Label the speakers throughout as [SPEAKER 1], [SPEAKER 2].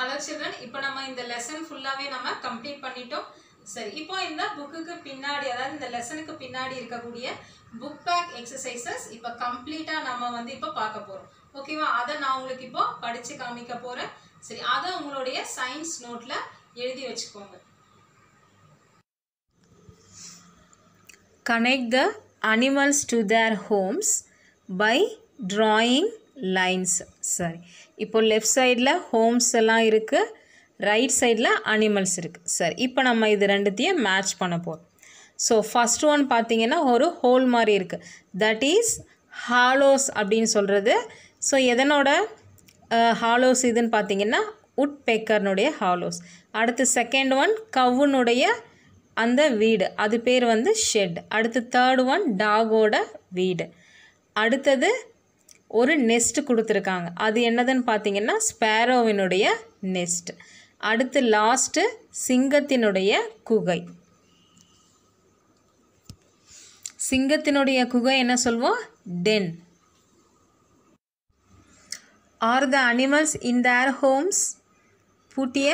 [SPEAKER 1] Hello children இப்போ நம்ம இந்த லெசன் ஃபுல்லாகவே நம்ம கம்ப்ளீட் பண்ணிட்டோம் சரி இப்போ இந்த புக்குக்கு பின்னாடி அதாவது இந்த லெசனுக்கு பின்னாடி இருக்கக்கூடிய புக் பேக் எக்ஸசைசஸ் இப்போ கம்ப்ளீட்டாக நம்ம வந்து இப்போ பார்க்க போகிறோம் ஓகேவா அதை நான் உங்களுக்கு இப்போ படித்து காமிக்க போகிறேன் சரி அதை உங்களுடைய சயின்ஸ் நோட்டில் எழுதி வச்சுக்கோங்க connect the animals to their homes by drawing lines சரி இப்போ லெஃப்ட் சைடில் ஹோம்ஸ் எல்லாம் இருக்குது ரைட் சைடில் அனிமல்ஸ் இருக்குது சரி இப்போ நம்ம இது ரெண்டுத்தையும் மேட்ச் பண்ண போகிறோம் ஸோ ஃபஸ்ட் ஒன் பார்த்தீங்கன்னா ஒரு ஹோல் மாதிரி இருக்குது தட் இஸ் ஹாலோஸ் அப்படின்னு சொல்கிறது ஸோ எதனோட ஹாலோஸ் இதுன்னு பார்த்தீங்கன்னா உட் பேக்கர்னுடைய ஹாலோஸ் அடுத்து செகண்ட் ஒன் கவுனுடைய அந்த வீடு அது பேர் வந்து ஷெட் அடுத்து தேர்ட் ஒன் டாகோட வீடு அடுத்தது ஒரு நெஸ்ட் கொடுத்துருக்காங்க அது என்னதுன்னு பார்த்தீங்கன்னா ஸ்பேரோவினுடைய நெஸ்ட் அடுத்து லாஸ்ட்டு சிங்கத்தினுடைய குகை சிங்கத்தினுடைய குகை என்ன சொல்வோம் den are the animals in their homes புட்டிய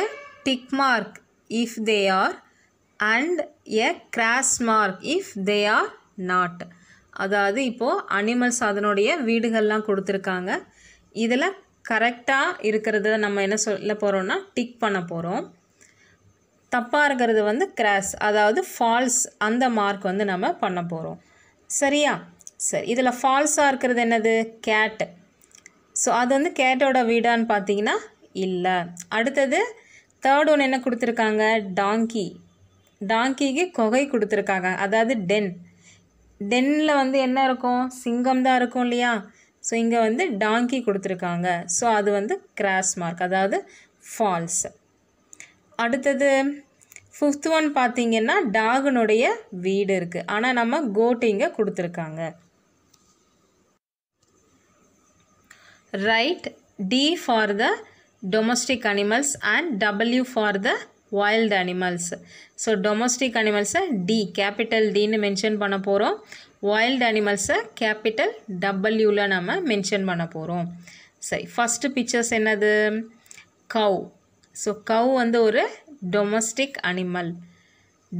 [SPEAKER 1] tick mark if they are and a cross mark if they are not அதாவது இப்போது அனிமல்ஸ் அதனுடைய வீடுகள்லாம் கொடுத்துருக்காங்க இதில் கரெக்டாக இருக்கிறத நம்ம என்ன சொல்ல போகிறோன்னா டிக் பண்ண போகிறோம் தப்பாக இருக்கிறது வந்து கிராஸ் அதாவது ஃபால்ஸ் அந்த மார்க் வந்து நம்ம பண்ண போகிறோம் சரியா சரி இதில் ஃபால்ஸாக இருக்கிறது என்னது கேட் ஸோ அது வந்து கேட்டோட வீடான்னு பார்த்தீங்கன்னா இல்லை அடுத்தது தேர்ட் ஒன்று என்ன கொடுத்துருக்காங்க டாங்கி டாங்கிக்கு கொகை கொடுத்துருக்காங்க அதாவது டென் தென்னில் வந்து என்ன இருக்கும் சிங்கம் தான் இருக்கும் இல்லையா ஸோ இங்கே வந்து டாங்கி கொடுத்துருக்காங்க ஸோ அது வந்து கிராஸ் மார்க் அதாவது ஃபால்ஸ் அடுத்தது ஃபிஃப்த் ஒன் பார்த்தீங்கன்னா டாகனுடைய வீடு இருக்குது ஆனால் நம்ம கோட்டு இங்கே கொடுத்துருக்காங்க write D for the domestic animals and W for the wild animals so domestic அனிமல்ஸை டி கேபிட்டல் டின்னு மென்ஷன் பண்ண போகிறோம் வைல்டு அனிமல்ஸை கேபிட்டல் டபுள்யூவில் நம்ம மென்ஷன் பண்ண போகிறோம் சரி ஃபஸ்ட்டு பிக்சர்ஸ் என்னது கவ் ஸோ கவ் வந்து ஒரு domestic animal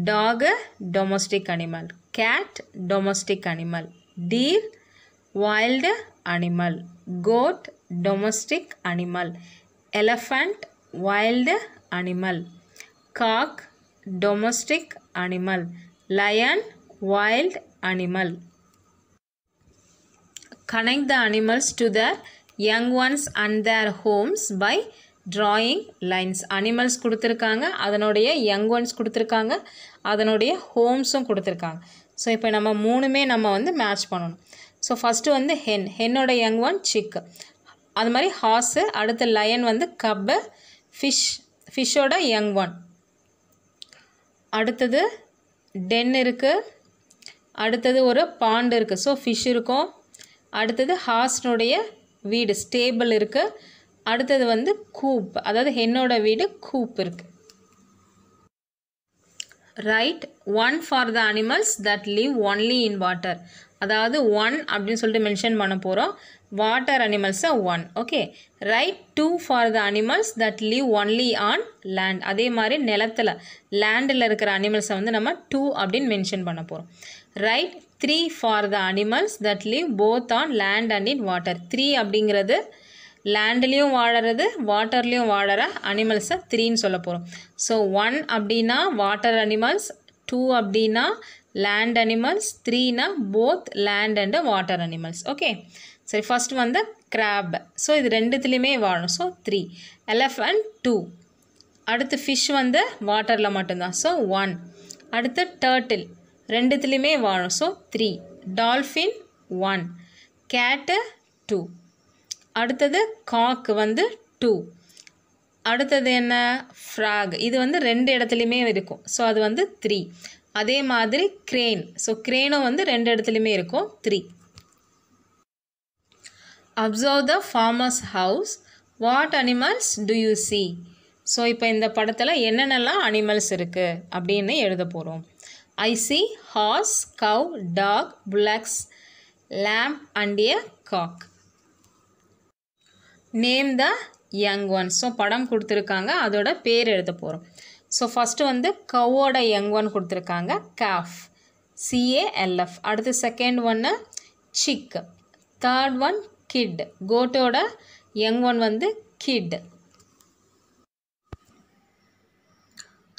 [SPEAKER 1] dog domestic animal cat domestic animal deer wild animal goat domestic animal elephant wild animal cock domestic animal lion wild animal connect the animals to their young ones and their homes by drawing lines animals கொடுத்துருக்காங்க அதனுடைய young once கொடுத்துருக்காங்க அதனுடைய ஹோம்ஸும் கொடுத்துருக்காங்க so இப்போ நம்ம மூணுமே நம்ம வந்து மேட்ச் பண்ணணும் ஸோ ஃபஸ்ட்டு வந்து ஹென் ஹென்னோட யங் ஒன் சிக்கு அது மாதிரி ஹார்ஸு அடுத்து லயன் வந்து கப்பு ஃபிஷ் ஃபிஷ்ஷோட யங் ஒன் அடுத்தது டென் இருக்குது அடுத்தது ஒரு பாண்டு இருக்குது ஸோ ஃபிஷ் இருக்கும் அடுத்தது ஹாஸ்னுடைய வீடு ஸ்டேபிள் இருக்குது அடுத்தது வந்து கூப் அதாவது ஹென்னோட வீடு கூப் இருக்குது write one for the animals that live only in water அதாவது ஒன் அப்படின்னு சொல்லிட்டு மென்ஷன் பண்ண போகிறோம் வாட்டர் அனிமல்ஸை one okay write two for the animals that live only on land அதே மாதிரி நிலத்தில் லேண்டில் இருக்கிற அனிமல்ஸை வந்து நம்ம டூ அப்படின்னு மென்ஷன் பண்ண போகிறோம் write three for the animals that live both on land and in water three அப்படிங்கிறது லேண்ட்லேயும் வாழறது வாட்டர்லேயும் வாழற அனிமல்ஸை த்ரீன்னு சொல்ல போகிறோம் ஸோ ஒன் அப்படின்னா வாட்டர் அனிமல்ஸ் டூ அப்படின்னா லேண்ட் அனிமல்ஸ் த்ரீனா both land and water animals okay சரி ஃபஸ்ட் வந்து கிராப் ஸோ இது ரெண்டுத்துலேயுமே வாழும் ஸோ த்ரீ எலஃபண்ட் டூ அடுத்து ஃபிஷ் வந்து வாட்டரில் மட்டும்தான் ஸோ ஒன் அடுத்து டர்ட்டில் ரெண்டுத்துலேயுமே வாழும் ஸோ த்ரீ டால்ஃபின் ஒன் கேட்டு டூ அடுத்தது காக்கு வந்து டூ அடுத்தது என்ன ஃப்ராக் இது வந்து ரெண்டு இடத்துலையுமே இருக்கும் ஸோ அது வந்து த்ரீ அதே மாதிரி கிரேன் ஸோ கிரேனும் வந்து ரெண்டு இடத்துலையுமே இருக்கும் three observe the farmer's house what animals do you see so இப்போ இந்த படத்தில் என்னென்னலாம் அனிமல்ஸ் இருக்குது அப்படின்னு எழுத போகிறோம் I see horse cow dog bullocks lamb and a cock name the young one so படம் கொடுத்துருக்காங்க அதோட பேர் எழுத போகிறோம் ஸோ ஃபஸ்ட்டு வந்து கவோட யங் ஒன் கொடுத்துருக்காங்க காஃப் சிஏஎல்எஃப் அடுத்து செகண்ட் ஒன்று சிக் தேர்ட் ஒன் கிட் கோட்டோட யங் ஒன் வந்து kid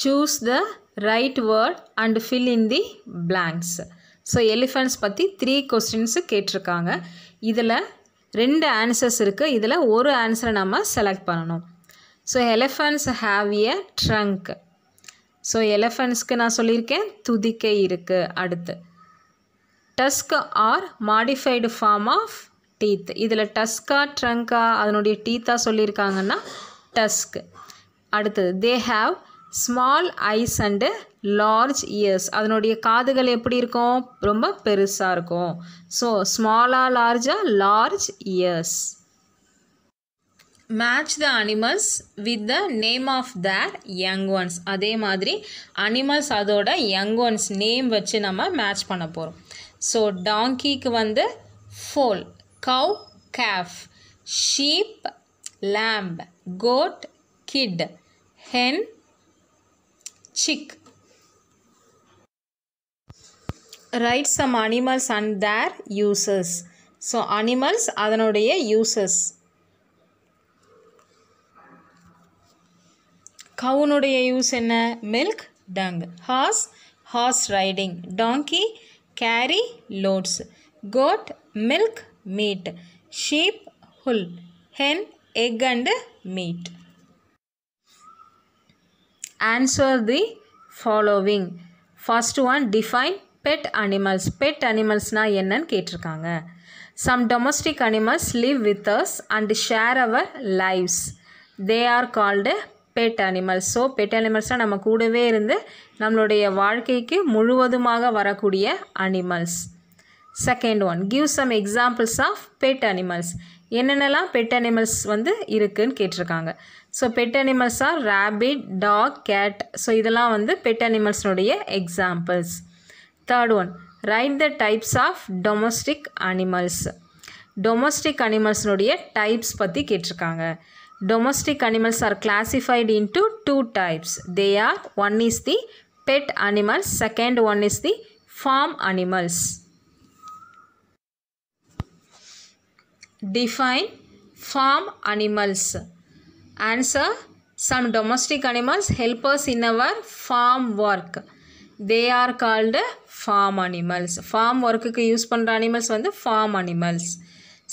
[SPEAKER 1] choose the right word and fill in the blanks so elephants பற்றி த்ரீ கொஸ்டின்ஸு கேட்டிருக்காங்க இதில் ரெண்டு ஆன்சர்ஸ் இருக்குது இதில் ஒரு ஆன்சரை நம்ம செலக்ட் பண்ணணும் so elephants have a trunk so எலஃபண்ட்ஸ்க்கு நான் சொல்லியிருக்கேன் துதிக்கை இருக்குது அடுத்து tusk are modified form of teeth இதில் டஸ்கா ட்ரங்கா அதனுடைய டீத்தாக சொல்லியிருக்காங்கன்னா டஸ்க் அடுத்தது they have small eyes and large ears அதனுடைய காதுகள் எப்படி இருக்கும் ரொம்ப பெருசாக இருக்கும் ஸோ ஸ்மாலாக லார்ஜாக large ears match the animals with the name of their young ones அதே மாதிரி அனிமல்ஸ் அதோட யங் ஒன்ஸ் நேம் வச்சு நம்ம மேட்ச் பண்ண போகிறோம் ஸோ டாங்கிக்கு வந்து foal cow calf sheep lamb goat kid hen chick write some animals and their uses so animals அதனுடைய யூசஸ் கவுனுடைய யூஸ் என்ன milk dung horse horse riding donkey carry loads goat milk meat sheep wool hen egg and meat. Answer the following. First one define pet animals. Pet animalsனா என்னன்னு கேட்டிருக்காங்க Some domestic animals live with us and share our lives. They are called pet animals so pet அனிமல்ஸ்னால் நம்ம கூடவே இருந்து நம்மளுடைய வாழ்க்கைக்கு முழுவதுமாக வரக்கூடிய animals second one give some examples of pet animals என்னென்னலாம் பெட் அனிமல்ஸ் வந்து இருக்குதுன்னு கேட்டிருக்காங்க so pet animals are rabbit dog cat so இதெல்லாம் வந்து பெட் அனிமல்ஸ்னுடைய examples third one write the types of domestic animals domestic அனிமல்ஸ்னுடைய டைப்ஸ் பற்றி கேட்டிருக்காங்க Domestic animals are classified into two types. They are one is the pet animals, second one is the farm animals. Define farm animals. Answer Some domestic animals help us in our farm work. They are called farm animals. Farm work use பண்ணுற animals the farm animals.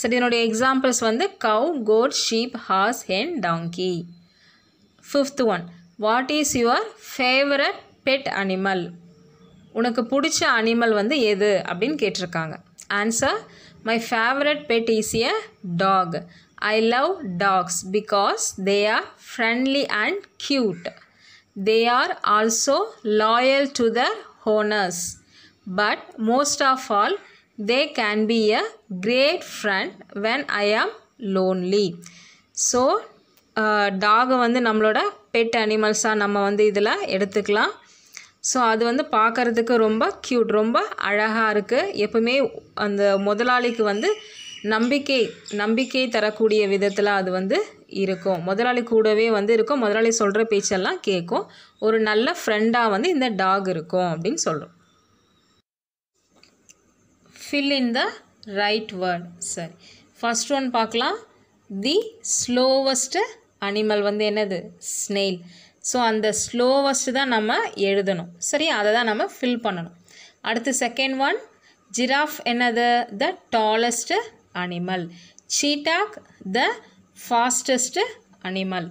[SPEAKER 1] சரி இதனுடைய examples வந்து cow goat sheep horse hen donkey fifth one what is your favourite pet animal உனக்கு பிடிச்ச animal வந்து எது அப்படின்னு கேட்டிருக்காங்க answer my favourite pet is a dog I love dogs because they are friendly and cute they are also loyal to the owners but most of all they can be a great friend when I am lonely. So டாகை uh, வந்து நம்மளோட bed அனிமல்ஸாக நம்ம வந்து இதில் எடுத்துக்கலாம் so அது வந்து பார்க்குறதுக்கு ரொம்ப க்யூட் ரொம்ப அழகாக இருக்குது எப்பவுமே அந்த முதலாளிக்கு வந்து நம்பிக்கை நம்பிக்கை தரக்கூடிய விதத்தில் அது வந்து இருக்கும் முதலாளி கூடவே வந்து இருக்கும் முதலாளி சொல்கிற பேச்செல்லாம் கேட்கும் ஒரு நல்ல ஃப்ரெண்டாக வந்து இந்த டாக் இருக்கும் அப்படின்னு சொல்கிறோம் fill in the right word சரி first ஒன் பார்க்கலாம் தி ஸ்லோவஸ்ட்டு அனிமல் வந்து என்னது ஸ்னெயில் ஸோ அந்த ஸ்லோவஸ்ட்டு தான் நம்ம எழுதணும் சரி அதை தான் நம்ம ஃபில் பண்ணணும் அடுத்து செகண்ட் ஒன் ஜிராஃப் என்னது the tallest animal cheetah the fastest animal